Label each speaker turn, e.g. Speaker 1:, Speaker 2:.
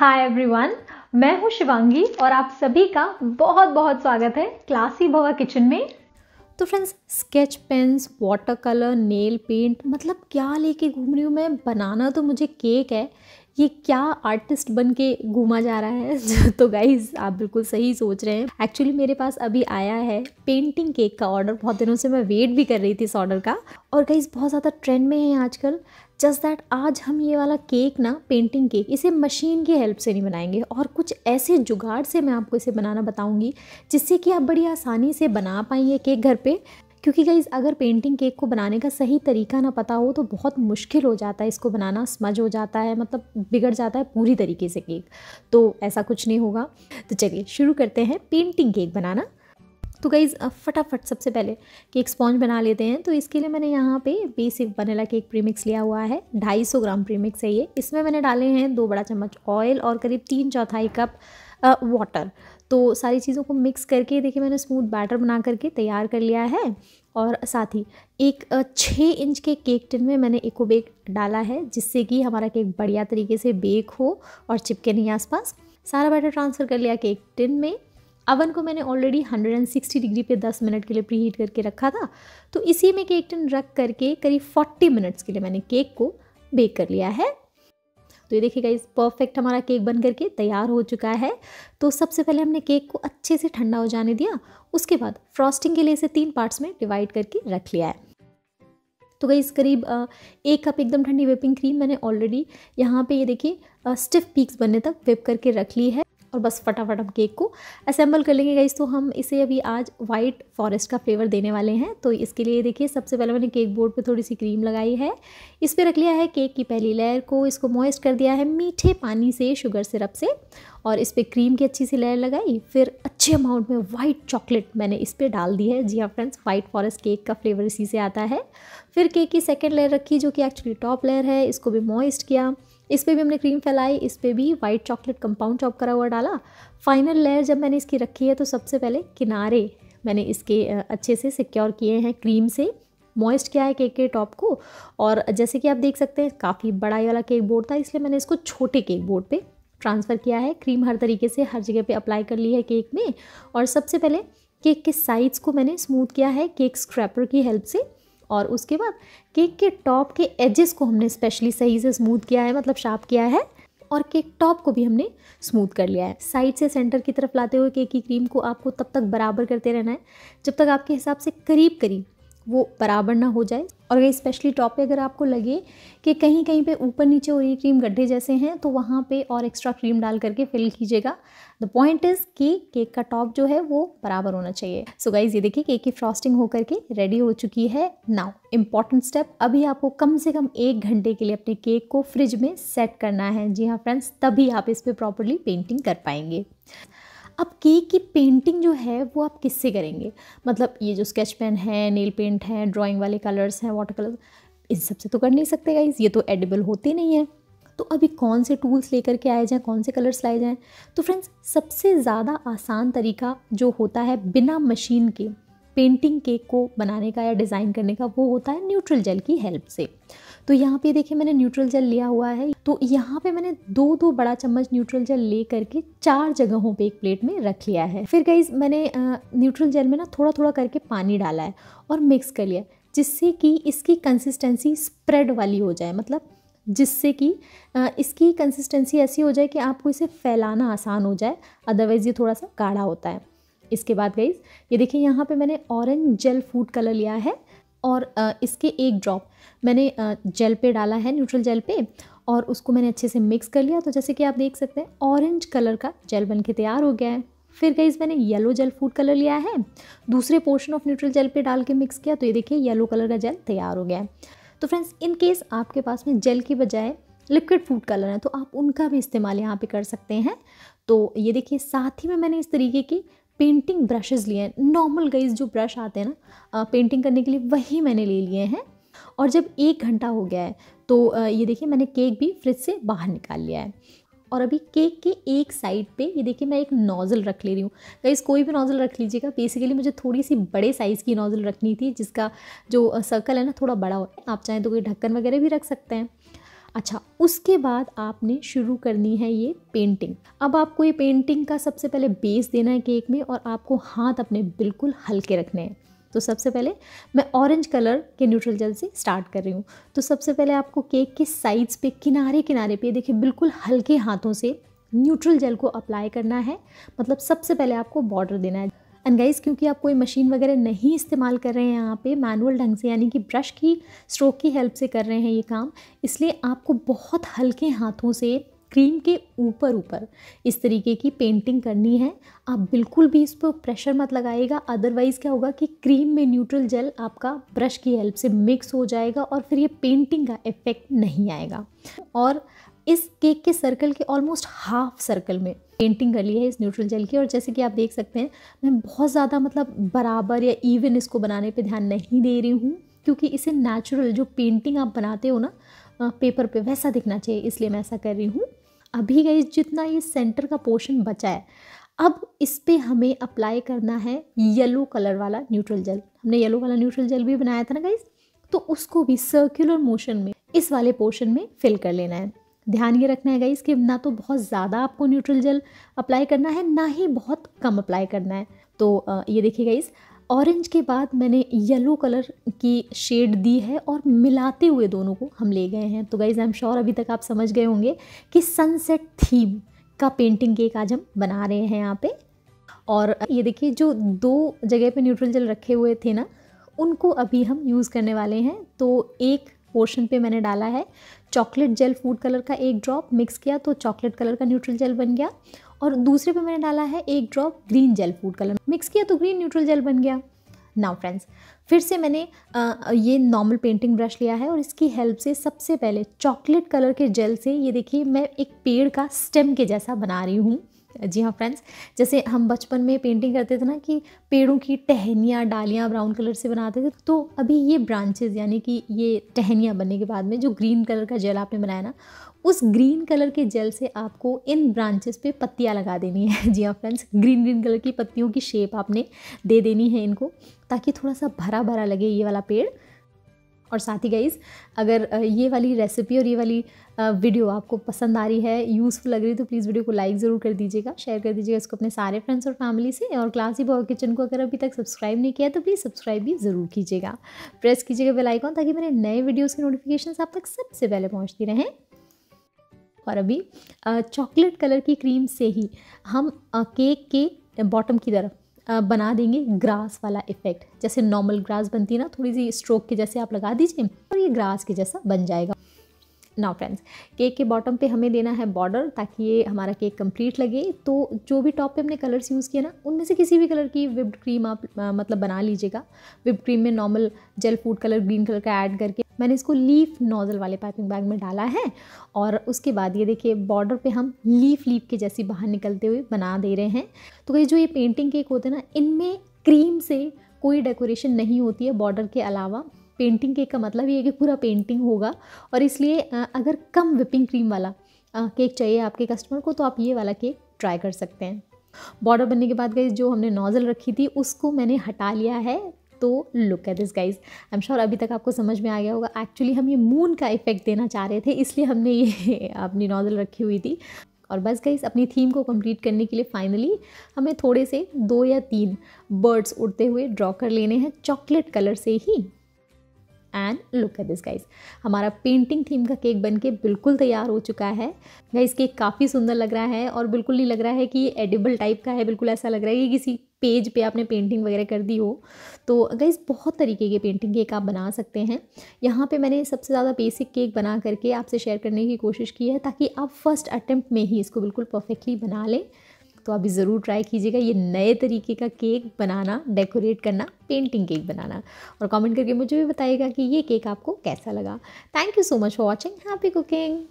Speaker 1: hi everyone मैं हूं शिवांगी और आप सभी का बहुत बहुत स्वागत है क्लासी भवा किचन में तो friends sketch pens water colour nail paint मतलब क्या लेके घूम रही हूँ मैं बनाना तो मुझे केक है ये क्या आर्टिस्ट बन के घूमा जा रहा है तो गाइज आप बिल्कुल सही सोच रहे हैं एक्चुअली मेरे पास अभी आया है पेंटिंग केक का ऑर्डर बहुत दिनों से मैं वेट भी कर रही थी इस ऑर्डर का और गाइज बहुत ज़्यादा ट्रेंड में है आजकल जस्ट दैट आज हम ये वाला केक ना पेंटिंग केक इसे मशीन की हेल्प से नहीं बनाएंगे और कुछ ऐसे जुगाड़ से मैं आपको इसे बनाना बताऊँगी जिससे कि आप बड़ी आसानी से बना पाएँ ये केक घर पर क्योंकि गई अगर पेंटिंग केक को बनाने का सही तरीका ना पता हो तो बहुत मुश्किल हो जाता है इसको बनाना स्मज हो जाता है मतलब बिगड़ जाता है पूरी तरीके से केक तो ऐसा कुछ नहीं होगा तो चलिए शुरू करते हैं पेंटिंग केक बनाना तो गाइज़ फटाफट सबसे पहले केक स्पॉन्ज बना लेते हैं तो इसके लिए मैंने यहाँ पे बेसिक वनीला केक प्रीमिक्स लिया हुआ है 250 ग्राम प्रीमिक्स है ये इसमें मैंने डाले हैं दो बड़ा चम्मच ऑयल और करीब तीन चौथाई कप वाटर तो सारी चीज़ों को मिक्स करके देखिए मैंने स्मूथ बैटर बना करके तैयार कर लिया है और साथ ही एक छः इंच के केक टिन में मैंने इको बेक डाला है जिससे कि हमारा केक बढ़िया तरीके से बेक हो और चिपके नहीं आसपास सारा बैटर ट्रांसफ़र कर लिया केक टिन में अवन को मैंने ऑलरेडी 160 डिग्री पे 10 मिनट के लिए प्री हीट करके रखा था तो इसी में केक टिन रख करके करीब 40 मिनट्स के लिए मैंने केक को बेक कर लिया है तो ये देखिए इस परफेक्ट हमारा केक बन करके तैयार हो चुका है तो सबसे पहले हमने केक को अच्छे से ठंडा हो जाने दिया उसके बाद फ्रॉस्टिंग के लिए इसे तीन पार्ट्स में डिवाइड करके रख लिया है तो गई करीब एक कप एकदम ठंडी विपिंग क्रीम मैंने ऑलरेडी यहाँ पे ये देखिए स्टिफ पीक्स बनने तक व्हिप करके रख ली है और बस फटाफट हम केक को असेंबल कर लेंगे गाइस तो हम इसे अभी आज वाइट फॉरेस्ट का फ्लेवर देने वाले हैं तो इसके लिए देखिए सबसे पहले मैंने केक बोर्ड पे थोड़ी सी क्रीम लगाई है इस पर रख लिया है केक की पहली लेयर को इसको मॉइस्ट कर दिया है मीठे पानी से शुगर सिरप से और इस पर क्रीम की अच्छी सी लेयर लगाई फिर अच्छे अमाउंट में वाइट चॉकलेट मैंने इस पर डाल दी है जी हाँ फ्रेंड्स वाइट फॉरेस्ट केक का फ्लेवर इसी से आता है फिर केक की सेकेंड लेयर रखी जो कि एक्चुअली टॉप लेयर है इसको भी मॉइस्ट किया इस पर भी हमने क्रीम फैलाई इस पर भी वाइट चॉकलेट कंपाउंड चॉप करा हुआ डाला फाइनल लेयर जब मैंने इसकी रखी है तो सबसे पहले किनारे मैंने इसके अच्छे से सिक्योर किए हैं क्रीम से मॉइस्ट किया है केक के टॉप को और जैसे कि आप देख सकते हैं काफ़ी बड़ाई वाला केक बोर्ड था इसलिए मैंने इसको छोटे केक बोर्ड पे ट्रांसफ़र किया है क्रीम हर तरीके से हर जगह पे अप्लाई कर ली है केक में और सबसे पहले केक के साइज़ को मैंने स्मूथ किया है केक स्क्रैपर की हेल्प से और उसके बाद केक के टॉप के एजेस को हमने स्पेशली सही से स्मूथ किया है मतलब शार्प किया है और केक टॉप को भी हमने स्मूथ कर लिया है साइड से सेंटर की तरफ लाते हुए केक की क्रीम को आपको तब तक बराबर करते रहना है जब तक आपके हिसाब से करीब करीब वो बराबर ना हो जाए और अगर स्पेशली टॉप पे अगर आपको लगे कि कहीं कहीं पे ऊपर नीचे हो रही क्रीम गड्ढे जैसे हैं तो वहाँ पे और एक्स्ट्रा क्रीम डाल करके फिल कीजिएगा द पॉइंट इज़ कि केक का टॉप जो है वो बराबर होना चाहिए सो so गाइज ये देखिए केक की फ्रॉस्टिंग होकर के रेडी हो चुकी है नाउ इम्पॉर्टेंट स्टेप अभी आपको कम से कम एक घंटे के लिए अपने केक को फ्रिज में सेट करना है जी हाँ फ्रेंड्स तभी आप इस पर प्रॉपरली पेंटिंग कर पाएंगे अब केक की पेंटिंग जो है वो आप किससे करेंगे मतलब ये जो स्केच पेन है नेल पेंट है ड्राइंग वाले कलर्स हैं वाटर कलर इन सब से तो कर नहीं सकते गाइज ये तो एडिबल होते नहीं है तो अभी कौन से टूल्स लेकर के आए जाएँ कौन से कलर्स लाए जाएँ तो फ्रेंड्स सबसे ज़्यादा आसान तरीका जो होता है बिना मशीन के पेंटिंग केक को बनाने का या डिज़ाइन करने का वो होता है न्यूट्रल जेल की हेल्प से तो यहाँ पे देखिए मैंने न्यूट्रल जेल लिया हुआ है तो यहाँ पे मैंने दो दो बड़ा चम्मच न्यूट्रल जेल ले करके चार जगहों पे एक प्लेट में रख लिया है फिर गई मैंने न्यूट्रल जेल में ना थोड़ा थोड़ा करके पानी डाला है और मिक्स कर लिया जिससे कि इसकी कंसिस्टेंसी स्प्रेड वाली हो जाए मतलब जिससे कि इसकी कंसिस्टेंसी ऐसी हो जाए कि आपको इसे फैलाना आसान हो जाए अदरवाइज़ ये थोड़ा सा गाढ़ा होता है इसके बाद गई ये देखिए यहाँ पे मैंने ऑरेंज जेल फूड कलर लिया है और इसके एक ड्रॉप मैंने जेल पे डाला है न्यूट्रल जेल पे और उसको मैंने अच्छे से मिक्स कर लिया तो जैसे कि आप देख सकते हैं ऑरेंज कलर का जेल बन के तैयार हो गया है फिर गई मैंने येलो जेल फूड कलर लिया है दूसरे पोर्शन ऑफ न्यूट्रल जेल पे डाल के मिक्स किया तो ये देखिए येलो कलर का जेल तैयार हो गया है तो फ्रेंड्स इन केस आपके पास में जेल की बजाय लिक्विड फूड कलर है तो आप उनका भी इस्तेमाल यहाँ पर कर सकते हैं तो ये देखिए साथ ही में मैंने इस तरीके की पेंटिंग ब्रशेज़ लिए हैं नॉर्मल गईज जो ब्रश आते हैं ना पेंटिंग करने के लिए वही मैंने ले लिए हैं और जब एक घंटा हो गया है तो ये देखिए मैंने केक भी फ्रिज से बाहर निकाल लिया है और अभी केक के एक साइड पे ये देखिए मैं एक नोज़ल रख ले रही हूँ गाइस कोई भी नोज़ल रख लीजिएगा बेसिकली मुझे थोड़ी सी बड़े साइज़ की नोज़ल रखनी थी जिसका जो सर्कल है ना थोड़ा बड़ा हो आप चाहें तो कोई ढक्कन वगैरह भी रख सकते हैं अच्छा उसके बाद आपने शुरू करनी है ये पेंटिंग अब आपको ये पेंटिंग का सबसे पहले बेस देना है केक में और आपको हाथ अपने बिल्कुल हल्के रखने हैं तो सबसे पहले मैं ऑरेंज कलर के न्यूट्रल जेल से स्टार्ट कर रही हूँ तो सबसे पहले आपको केक के साइड्स पे किनारे किनारे पे देखिए बिल्कुल हल्के हाथों से न्यूट्रल जेल को अप्लाई करना है मतलब सबसे पहले आपको बॉर्डर देना है एंड गाइस क्योंकि आप कोई मशीन वगैरह नहीं इस्तेमाल कर रहे हैं यहाँ पे मैनुअल ढंग से यानी कि ब्रश की स्ट्रोक की हेल्प से कर रहे हैं ये काम इसलिए आपको बहुत हल्के हाथों से क्रीम के ऊपर ऊपर इस तरीके की पेंटिंग करनी है आप बिल्कुल भी इस पर प्रेशर मत लगाएगा अदरवाइज़ क्या होगा कि क्रीम में न्यूट्रल जेल आपका ब्रश की हेल्प से मिक्स हो जाएगा और फिर ये पेंटिंग का इफ़ेक्ट नहीं आएगा और इस केक के सर्कल के ऑलमोस्ट हाफ सर्कल में पेंटिंग कर ली है इस न्यूट्रल जेल की और जैसे कि आप देख सकते हैं मैं बहुत ज़्यादा मतलब बराबर या इवन इसको बनाने पे ध्यान नहीं दे रही हूँ क्योंकि इसे नेचुरल जो पेंटिंग आप बनाते हो ना पेपर पे वैसा दिखना चाहिए इसलिए मैं ऐसा कर रही हूँ अभी गई जितना ये सेंटर का पोर्शन बचा है अब इस पर हमें अप्लाई करना है येलो कलर वाला न्यूट्रल जेल हमने येलो वाला न्यूट्रल जेल भी बनाया था ना गाइज तो उसको भी सर्कुलर मोशन में इस वाले पोर्शन में फिल कर लेना है ध्यान ये रखना है गाइस कि ना तो बहुत ज़्यादा आपको न्यूट्रल जेल अप्लाई करना है ना ही बहुत कम अप्लाई करना है तो ये देखिए गाइस ऑरेंज के बाद मैंने येलो कलर की शेड दी है और मिलाते हुए दोनों को हम ले गए हैं तो गाइज आई एम श्योर अभी तक आप समझ गए होंगे कि सनसेट थीम का पेंटिंग केक आज हम बना रहे हैं यहाँ पे और ये देखिए जो दो जगह पे न्यूट्रल जल रखे हुए थे ना उनको अभी हम यूज़ करने वाले हैं तो एक पोर्शन पे मैंने डाला है चॉकलेट जेल फूड कलर का एक ड्रॉप मिक्स किया तो चॉकलेट कलर का न्यूट्रल जेल बन गया और दूसरे पे मैंने डाला है एक drop green gel food colour mix किया तो ग्रीन न्यूट्रल जेल बन गया नाउ फ्रेंड्स फिर से मैंने आ, ये नॉर्मल पेंटिंग ब्रश लिया है और इसकी हेल्प से सबसे पहले चॉकलेट कलर के जेल से ये देखिए मैं एक पेड़ का स्टेम के जैसा बना रही हूँ जी हाँ फ्रेंड्स जैसे हम बचपन में पेंटिंग करते थे ना कि पेड़ों की टहनियाँ डालियाँ ब्राउन कलर से बनाते थे तो अभी ये ब्रांचेज यानी कि ये टहनियाँ बनने के बाद में जो ग्रीन कलर का जेल आपने बनाया ना उस ग्रीन कलर के जेल से आपको इन ब्रांचेस पे पत्तियाँ लगा देनी है जी हाँ फ्रेंड्स ग्रीन ग्रीन कलर की पत्तियों की शेप आपने दे देनी है इनको ताकि थोड़ा सा भरा भरा लगे ये वाला पेड़ और साथ ही गाइज़ अगर ये वाली रेसिपी और ये वाली वीडियो आपको पसंद आ रही है यूज़फुल लग रही है तो प्लीज़ वीडियो को लाइक ज़रूर कर दीजिएगा शेयर कर दीजिएगा इसको अपने सारे फ्रेंड्स और फैमिली से और क्लासी बॉय किचन को अगर अभी तक सब्सक्राइब नहीं किया तो प्लीज़ सब्सक्राइब भी ज़रूर कीजिएगा प्रेस कीजिएगा बेलाइकॉन ताकि मेरे नए वीडियोज़ की नोटिफिकेशन आप तक सबसे पहले पहुँचती रहें और अभी चॉकलेट कलर की क्रीम से ही हम केक के बॉटम की तरफ बना देंगे ग्रास वाला इफेक्ट जैसे नॉर्मल ग्रास बनती है ना थोड़ी सी स्ट्रोक के जैसे आप लगा दीजिए और तो ये ग्रास के जैसा बन जाएगा नाउ फ्रेंड्स केक के बॉटम पे हमें देना है बॉर्डर ताकि ये हमारा केक कंप्लीट लगे तो जो भी टॉप पे हमने कलर्स यूज़ किए ना उनमें से किसी भी कलर की विप्ड क्रीम आप आ, मतलब बना लीजिएगा विप्ड क्रीम में normal gel food colour green colour का ऐड करके मैंने इसको लीफ नोज़ल वाले पैकिंग बैग में डाला है और उसके बाद ये देखिए बॉर्डर पे हम लीफ लीफ के जैसी बाहर निकलते हुए बना दे रहे हैं तो ये जो ये पेंटिंग केक होते हैं ना इनमें क्रीम से कोई डेकोरेशन नहीं होती है बॉर्डर के अलावा पेंटिंग केक का मतलब ये है कि पूरा पेंटिंग होगा और इसलिए अगर कम विपिंग क्रीम वाला केक चाहिए आपके कस्टमर को तो आप ये वाला केक ट्राई कर सकते हैं बॉर्डर बनने के बाद गई जो हमने नोज़ल रखी थी उसको मैंने हटा लिया है तो look at this guys I am sure अभी तक आपको समझ में आ गया होगा एक्चुअली हम ये मून का इफेक्ट देना चाह रहे थे इसलिए हमने ये अपनी नॉजल रखी हुई थी और बस गाइज अपनी थीम को कंप्लीट करने के लिए फाइनली हमें थोड़े से दो या तीन बर्ड्स उड़ते हुए ड्रॉ कर लेने हैं चॉकलेट कलर से ही and look at this guys हमारा पेंटिंग थीम का केक बन के बिल्कुल तैयार हो चुका है गाइस केक काफ़ी सुंदर लग रहा है और बिल्कुल नहीं लग रहा है कि एडिबल टाइप का है बिल्कुल ऐसा लग रहा है कि किसी पेज पे आपने पेंटिंग वगैरह कर दी हो तो गाइज़ बहुत तरीके के पेंटिंग केक आप बना सकते हैं यहाँ पे मैंने सबसे ज़्यादा बेसिक केक बना करके आपसे शेयर करने की कोशिश की है ताकि आप फर्स्ट अटैम्प्ट में ही इसको बिल्कुल परफेक्टली बना लें तो आप भी ज़रूर ट्राई कीजिएगा ये नए तरीके का केक बनाना डेकोरेट करना पेंटिंग केक बनाना और कमेंट करके मुझे भी बताइएगा कि ये केक आपको कैसा लगा thank you so much for watching happy cooking